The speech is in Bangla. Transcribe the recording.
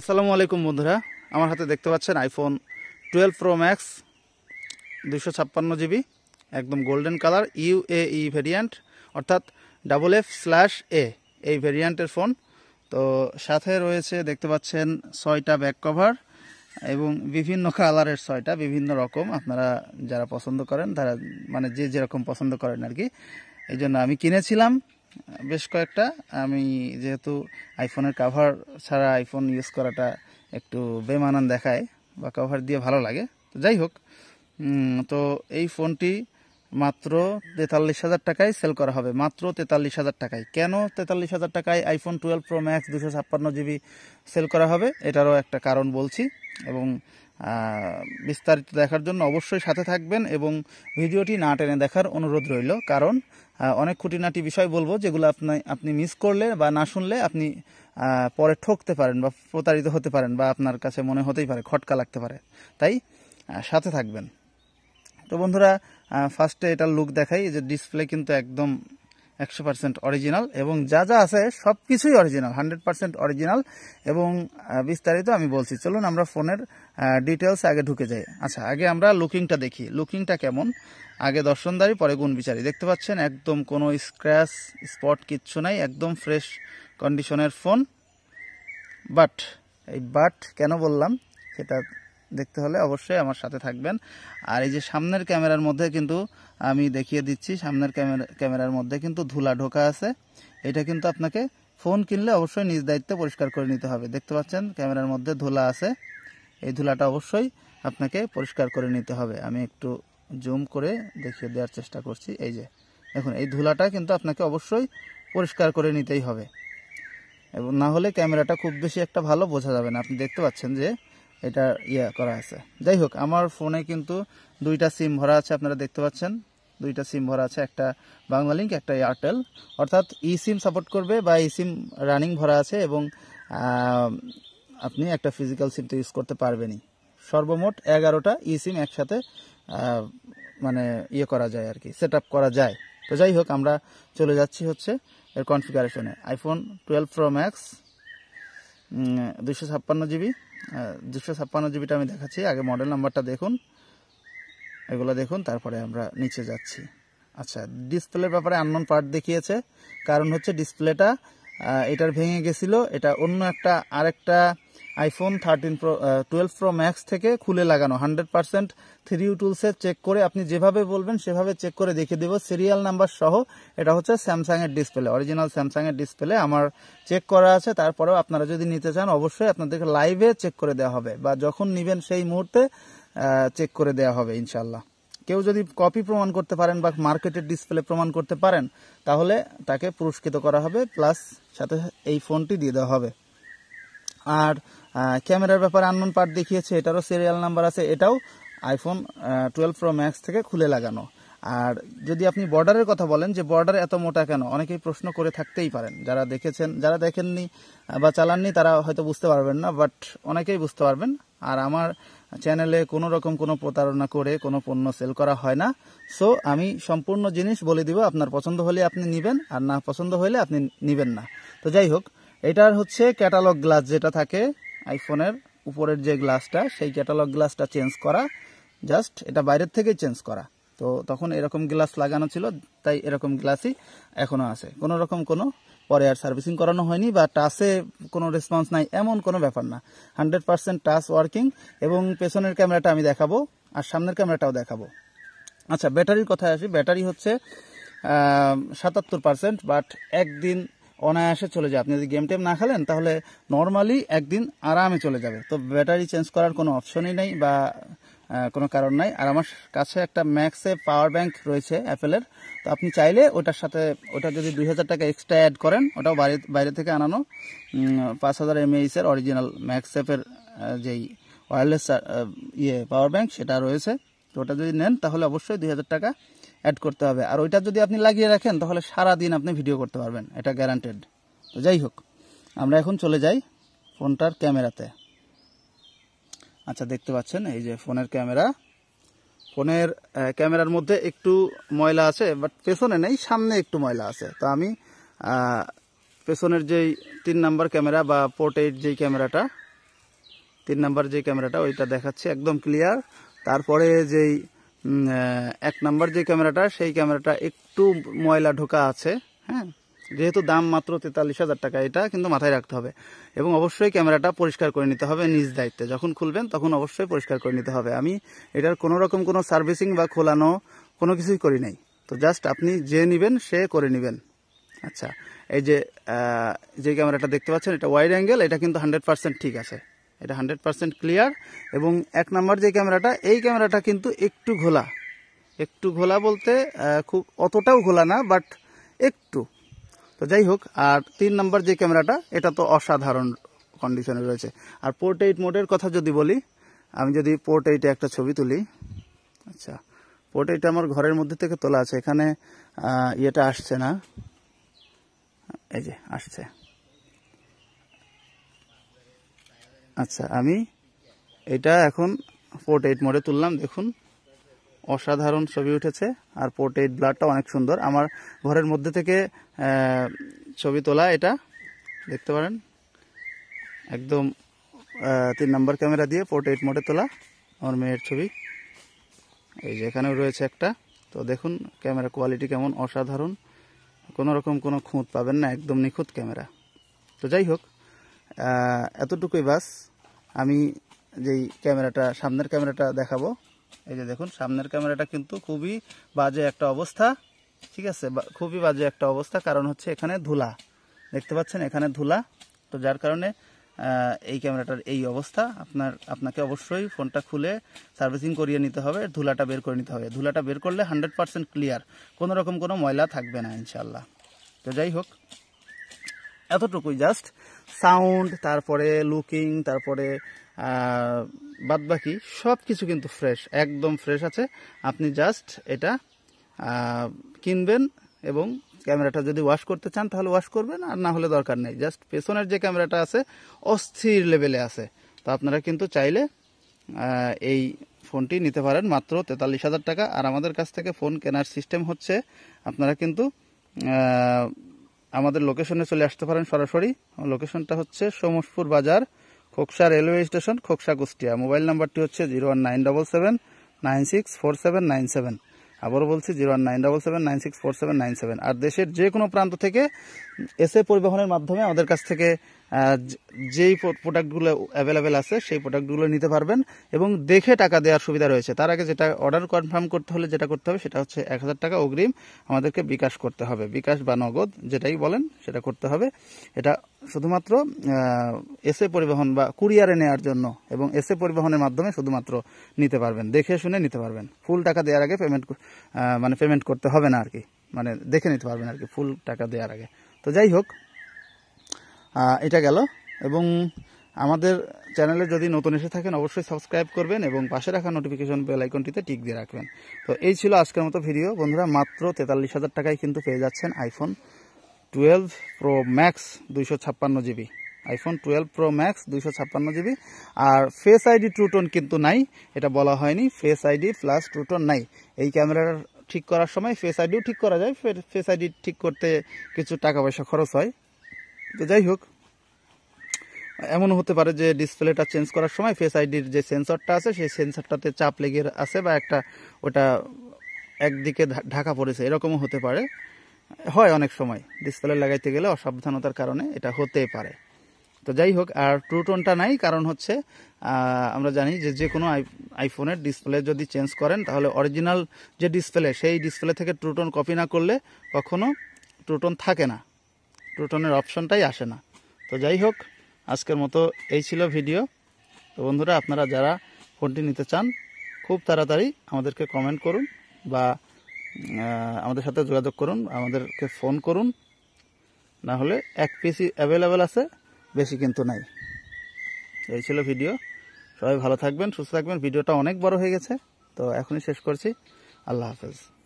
আসসালামু আলাইকুম বন্ধুরা আমার হাতে দেখতে পাচ্ছেন আইফোন টুয়েলভ প্রো ম্যাক্স দুশো ছাপ্পান্ন জিবি একদম golden colour U A E variant অর্থাৎ ডাবল এফ স্ল্যাশ এ এই ভেরিয়েন্টের ফোন তো সাথে রয়েছে দেখতে পাচ্ছেন ছয়টা ব্যাক কভার এবং বিভিন্ন কালারের ছয়টা বিভিন্ন রকম আপনারা যারা পছন্দ করেন তারা মানে যে যেরকম পছন্দ করেন আর কি এই জন্য আমি কিনেছিলাম বেশ কয়েকটা আমি যেহেতু আইফোনের কাভার ছাড়া আইফোন ইউজ করাটা একটু বেমানান দেখায় বা কাভার দিয়ে ভালো লাগে তো যাই হোক তো এই ফোনটি মাত্র তেতাল্লিশ হাজার টাকায় সেল করা হবে মাত্র তেতাল্লিশ হাজার টাকায় কেন তেতাল্লিশ হাজার টাকায় আইফোন টুয়েলভ প্রো ম্যাক্স দুশো ছাপ্পান্ন জিবি সেল করা হবে এটারও একটা কারণ বলছি এবং বিস্তারিত দেখার জন্য অবশ্যই সাথে থাকবেন এবং ভিডিওটি না টেনে দেখার অনুরোধ রইল কারণ অনেক খুঁটিনাটি বিষয় বলবো যেগুলো আপনি আপনি মিস করলে বা না শুনলে আপনি পরে ঠকতে পারেন বা প্রতারিত হতে পারেন বা আপনার কাছে মনে হতেই পারে খটকা লাগতে পারে তাই সাথে থাকবেন তো বন্ধুরা ফার্স্টে এটা লুক দেখাই যে ডিসপ্লে কিন্তু একদম একশো পার্সেন্ট অরিজিনাল এবং যা যা আছে সব কিছুই অরিজিনাল হান্ড্রেড পার্সেন্ট অরিজিনাল এবং বিস্তারিত আমি বলছি চলুন আমরা ফোনের ডিটেলস আগে ঢুকে যাই আচ্ছা আগে আমরা লুকিংটা দেখি লুকিংটা কেমন আগে দর্শনদারি পরে গুণ বিচারি দেখতে পাচ্ছেন একদম কোনো স্ক্র্যাচ স্পট কিচ্ছু নাই একদম ফ্রেশ কন্ডিশনের ফোন বাট এই বাট কেন বললাম সেটা দেখতে হলে অবশ্যই আমার সাথে থাকবেন আর এই যে সামনের ক্যামেরার মধ্যে কিন্তু আমি দেখিয়ে দিচ্ছি সামনের ক্যামেরা ক্যামেরার মধ্যে কিন্তু ধুলা ঢোকা আছে এটা কিন্তু আপনাকে ফোন কিনলে অবশ্যই নিজ দায়িত্বে পরিষ্কার করে নিতে হবে দেখতে পাচ্ছেন ক্যামেরার মধ্যে ধুলা আছে এই ধুলাটা অবশ্যই আপনাকে পরিষ্কার করে নিতে হবে আমি একটু জুম করে দেখিয়ে দেওয়ার চেষ্টা করছি এই যে দেখুন এই ধুলাটা কিন্তু আপনাকে অবশ্যই পরিষ্কার করে নিতেই হবে এবং না হলে ক্যামেরাটা খুব বেশি একটা ভালো বোঝা যাবে না আপনি দেখতে পাচ্ছেন যে এটা ইয়ে করা আছে যাই হোক আমার ফোনে কিন্তু দুইটা সিম ভরা আছে আপনারা দেখতে পাচ্ছেন দুইটা সিম ভরা আছে একটা বাংলা লিঙ্ক একটা এয়ারটেল অর্থাৎ ই সিম সাপোর্ট করবে বা ই সিম রানিং ভরা আছে এবং আপনি একটা ফিজিক্যাল সিম তো ইউজ করতে পারবেনই সর্বমোট এগারোটা ই সিম একসাথে মানে ইয়ে করা যায় আর কি সেট করা যায় তো যাই হোক আমরা চলে যাচ্ছি হচ্ছে এর কনফিগারেশনে আইফোন টুয়েলভ প্রো ম্যাক্স দুশো ছাপ্পান্ন জিবি দুশো ছাপ্পান্ন জিবিটা আমি দেখাচ্ছি আগে মডেল নাম্বারটা দেখুন এগুলো দেখুন তারপরে আমরা নিচে যাচ্ছি আচ্ছা ডিসপ্লের ব্যাপারে আননোন পার্ট দেখিয়েছে কারণ হচ্ছে ডিসপ্লেটা এটার ভেঙে গেছিল এটা অন্য একটা আরেকটা iPhone thirteen Pro twelve Pro Max থেকে খুলে লাগানো হান্ড্রেড পার্সেন্ট থ্রি টুলসে চেক করে আপনি যেভাবে বলবেন সেভাবে চেক করে দেখে দেবো সিরিয়াল নাম্বার সহ এটা হচ্ছে স্যামসাংয়ের ডিসপ্লে অরিজিনাল স্যামসাংয়ের ডিসপ্লে আমার চেক করা আছে তারপরেও আপনারা যদি নিতে চান অবশ্যই আপনাদেরকে লাইভে চেক করে দেওয়া হবে বা যখন নেবেন সেই মুহূর্তে চেক করে দেওয়া হবে ইনশাল্লাহ কেউ যদি কপি প্রমাণ করতে পারেন বা মার্কেটের ডিসপ্লে প্রমাণ করতে পারেন তাহলে তাকে পুরস্কৃত করা হবে প্লাস সাথে এই ফোনটি দিয়ে দেওয়া হবে আর ক্যামেরার ব্যাপারে আননোন পার্ট দেখিয়েছে এটারও সিরিয়াল নাম্বার আছে এটাও আইফোন টুয়েলভ প্রো ম্যাক্স থেকে খুলে লাগানো আর যদি আপনি বর্ডারের কথা বলেন যে বর্ডার এত মোটা কেন অনেকেই প্রশ্ন করে থাকতেই পারেন যারা দেখেছেন যারা দেখেননি বা চালাননি তারা হয়তো বুঝতে পারবেন না বাট অনেকেই বুঝতে পারবেন আর আমার চ্যানেলে কোনো রকম কোনো প্রতারণা করে কোনো পণ্য সেল করা হয় না সো আমি সম্পূর্ণ জিনিস বলে দিব আপনার পছন্দ হলে আপনি নেবেন আর না পছন্দ হলে আপনি নেবেন না তো যাই হোক এটার হচ্ছে ক্যাটালগ গ্লাস যেটা থাকে আইফোনের উপরের যে গ্লাসটা সেই ক্যাটালগ গ্লাসটা চেঞ্জ করা জাস্ট এটা বাইরের থেকেই চেঞ্জ করা তো তখন এরকম গ্লাস লাগানো ছিল তাই এরকম গ্লাসই এখনও আছে কোনো রকম কোনো পরে আর সার্ভিসিং করানো হয়নি বা টাসে কোনো রেসপন্স নাই এমন কোনো ব্যাপার না হান্ড্রেড পার্সেন্ট টাচ ওয়ার্কিং এবং পেছনের ক্যামেরাটা আমি দেখাবো আর সামনের ক্যামেরাটাও দেখাবো আচ্ছা ব্যাটারির কথায় আসি ব্যাটারি হচ্ছে সাতাত্তর পার্সেন্ট বাট একদিন অনায়াসে চলে যায় আপনি যদি গেম টেম না খেলেন তাহলে নর্মালি একদিন আরামে চলে যাবে তো ব্যাটারি চেঞ্জ করার কোনো অপশনই নেই বা কোনো কারণ নাই আর আমার কাছে একটা ম্যাক্সে পাওয়ার ব্যাংক রয়েছে অ্যাপেলের তো আপনি চাইলে ওটার সাথে ওটা যদি দুই হাজার টাকা এক্সট্রা অ্যাড করেন ওটাও বাইরে বাইরে থেকে আনানো পাঁচ হাজার এমএইচের অরিজিনাল ম্যাক্স অ্যাপের যেই ওয়্যারলেস ইয়ে পাওয়ার ব্যাংক সেটা রয়েছে তো ওটা যদি নেন তাহলে অবশ্যই দুই হাজার টাকা অ্যাড করতে হবে আর ওইটা যদি আপনি লাগিয়ে রাখেন তাহলে সারা দিন আপনি ভিডিও করতে পারবেন এটা গ্যারান্টেড তো যাই হোক আমরা এখন চলে যাই ফোনটার ক্যামেরাতে আচ্ছা দেখতে পাচ্ছেন এই যে ফোনের ক্যামেরা ফোনের ক্যামেরার মধ্যে একটু ময়লা আছে বাট পেছনে নেই সামনে একটু ময়লা আছে তো আমি পেছনের যেই তিন নাম্বার ক্যামেরা বা পোর্ট যেই ক্যামেরাটা তিন নাম্বার যে ক্যামেরাটা ওইটা দেখাচ্ছে একদম ক্লিয়ার তারপরে যেই এক নাম্বার যে ক্যামেরাটা সেই ক্যামেরাটা একটু ময়লা ঢোকা আছে হ্যাঁ যেহেতু দাম মাত্র তেতাল্লিশ হাজার টাকা এটা কিন্তু মাথায় রাখতে হবে এবং অবশ্যই ক্যামেরাটা পরিষ্কার করে নিতে হবে নিজ দায়িত্বে যখন খুলবেন তখন অবশ্যই পরিষ্কার করে নিতে হবে আমি এটার কোনো রকম কোনো সার্ভিসিং বা খোলানো কোনো কিছুই করি নাই তো জাস্ট আপনি যে নেবেন সে করে নেবেন আচ্ছা এই যে যে ক্যামেরাটা দেখতে পাচ্ছেন এটা ওয়াইড অ্যাঙ্গেল এটা কিন্তু হান্ড্রেড পার্সেন্ট ঠিক আছে এটা হান্ড্রেড পারসেন্ট ক্লিয়ার এবং এক নাম্বার যে ক্যামেরাটা এই ক্যামেরাটা কিন্তু একটু ঘোলা একটু ঘোলা বলতে খুব অতটাও ঘোলা না বাট একটু তো যাই হোক আর তিন নাম্বার যে ক্যামেরাটা এটা তো অসাধারণ কন্ডিশনে রয়েছে আর পোর্ট এইট মোডের কথা যদি বলি আমি যদি পোর্ট এইটে একটা ছবি তুলি আচ্ছা পোর্ট এইটে আমার ঘরের মধ্যে থেকে তোলা আছে এখানে ইয়েটা আসছে না এই যে আসছে আচ্ছা আমি এটা এখন ফোর্ট এইট মোডে তুললাম দেখুন অসাধারণ ছবি উঠেছে আর পোর্ট এইট ব্লাডটা অনেক সুন্দর আমার ঘরের মধ্যে থেকে ছবি তোলা এটা দেখতে পারেন একদম তিন নম্বর ক্যামেরা দিয়ে ফোর্ট এইট মোডে তোলা আমার মেয়ের ছবি এই যে এখানেও রয়েছে একটা তো দেখুন ক্যামেরা কোয়ালিটি কেমন অসাধারণ কোনো রকম কোনো খুঁত পাবেন না একদম নিখুঁত ক্যামেরা তো যাই হোক এতটুকুই বাস আমি যেই ক্যামেরাটা সামনের ক্যামেরাটা দেখাবো এই যে দেখুন সামনের ক্যামেরাটা কিন্তু খুবই বাজে একটা অবস্থা ঠিক আছে খুবই বাজে একটা অবস্থা কারণ হচ্ছে এখানে ধুলা দেখতে পাচ্ছেন এখানে ধুলা তো যার কারণে এই ক্যামেরাটার এই অবস্থা আপনার আপনাকে অবশ্যই ফোনটা খুলে সার্ভিসিং করিয়ে নিতে হবে ধুলাটা বের করে নিতে হবে ধুলাটা বের করলে হান্ড্রেড পারসেন্ট ক্লিয়ার কোনো রকম কোনো ময়লা থাকবে না ইনশাল্লাহ তো যাই হোক এতটুকুই জাস্ট সাউন্ড তারপরে লুকিং তারপরে বাদ বাকি সব কিছু কিন্তু ফ্রেশ একদম ফ্রেশ আছে আপনি জাস্ট এটা কিনবেন এবং ক্যামেরাটা যদি ওয়াশ করতে চান তাহলে ওয়াশ করবেন আর না হলে দরকার নেই জাস্ট পেছনের যে ক্যামেরাটা আছে অস্থির লেভেলে আছে তো আপনারা কিন্তু চাইলে এই ফোনটি নিতে পারেন মাত্র তেতাল্লিশ হাজার টাকা আর আমাদের কাছ থেকে ফোন কেনার সিস্টেম হচ্ছে আপনারা কিন্তু আমাদের লোকেশনে চলে আসতে পারেন সরাসরি লোকেশনটা হচ্ছে সোমসপুর বাজার Khoksa railway station Khoksa Kushtia mobile নাম্বারটি হচ্ছে zero one nine double seven nine six four seven nine seven আবারও বলছি zero one nine double seven nine six four seven nine seven আর দেশের যে কোনো প্রান্ত থেকে এসএ পরিবহনের মাধ্যমে আমাদের কাছ থেকে যেই প্রোডাক্টগুলো অ্যাভেলেবেল আছে সেই প্রোডাক্টগুলো নিতে পারবেন এবং দেখে টাকা দেওয়ার সুবিধা রয়েছে তার আগে যেটা অর্ডার কনফার্ম করতে হলে যেটা করতে হবে সেটা হচ্ছে এক টাকা অগ্রিম আমাদেরকে বিকাশ করতে হবে বিকাশ বা নগদ যেটাই বলেন সেটা করতে হবে এটা শুধুমাত্র এসে পরিবহন বা কুরিয়ারে নেওয়ার জন্য এবং এসে পরিবহনের মাধ্যমে শুধুমাত্র নিতে পারবেন দেখে শুনে নিতে পারবেন ফুল টাকা দেওয়ার আগে পেমেন্ট মানে পেমেন্ট করতে হবে না আর কি মানে দেখে নিতে পারবেন আর কি ফুল টাকা দেওয়ার আগে তো যাই হোক এটা গেল এবং আমাদের চ্যানেলে যদি নতুন এসে থাকেন অবশ্যই সাবস্ক্রাইব করবেন এবং পাশে রাখা নোটিফিকেশন বেল আইকনটিতে টিক দিয়ে রাখবেন তো এই ছিল আজকের মতো ভিডিও বন্ধুরা মাত্র তেতাল্লিশ হাজার টাকায় কিন্তু পেয়ে যাচ্ছেন আইফোন টুয়েলভ প্রো ম্যাক্স দুইশো ছাপ্পান্ন GB iPhone twelve Pro Max দুইশো ছাপ্পান্ন জিবি আর ফেস আইডি ট্রুটন কিন্তু নাই এটা বলা হয়নি ফেস আইডি প্লাস ট্রুটন নাই এই ক্যামেরার ঠিক করার সময় ফেস আইডিও ঠিক করা যায় ফেস আইডি ঠিক করতে কিছু টাকা পয়সা খরচ হয় তো যাই হোক এমন হতে পারে যে ডিসপ্লেটা চেঞ্জ করার সময় ফেস আইডির যে সেন্সরটা আছে সেই সেন্সরটাতে চাপ লেগে আছে বা একটা ওটা একদিকে ঢাকা পড়েছে এরকমও হতে পারে হয় অনেক সময় ডিসপ্লে লাগাইতে গেলে অসাবধানতার কারণে এটা হতে পারে তো যাই হোক আর ট্রুটোনটা নাই কারণ হচ্ছে আমরা জানি যে যে কোনো আই আইফোনের ডিসপ্লে যদি চেঞ্জ করেন তাহলে অরিজিনাল যে ডিসপ্লে সেই ডিসপ্লে থেকে ট্রুটোন কপি না করলে কখনো ট্রুটোন থাকে না ট্রুটনের অপশনটাই আসে না তো যাই হোক আজকের মতো এই ছিল ভিডিও তো বন্ধুরা আপনারা যারা ফোনটি নিতে চান খুব তাড়াতাড়ি আমাদেরকে কমেন্ট করুন বা আমাদের সাথে যোগাযোগ করুন আমাদেরকে ফোন করুন না হলে এক পিসি অ্যাভেলেবেল আছে বেশি কিন্তু নাই এই ছিল ভিডিও সবাই ভালো থাকবেন সুস্থ থাকবেন ভিডিওটা অনেক বড় হয়ে গেছে তো এখনই শেষ করছি আল্লাহ হাফেজ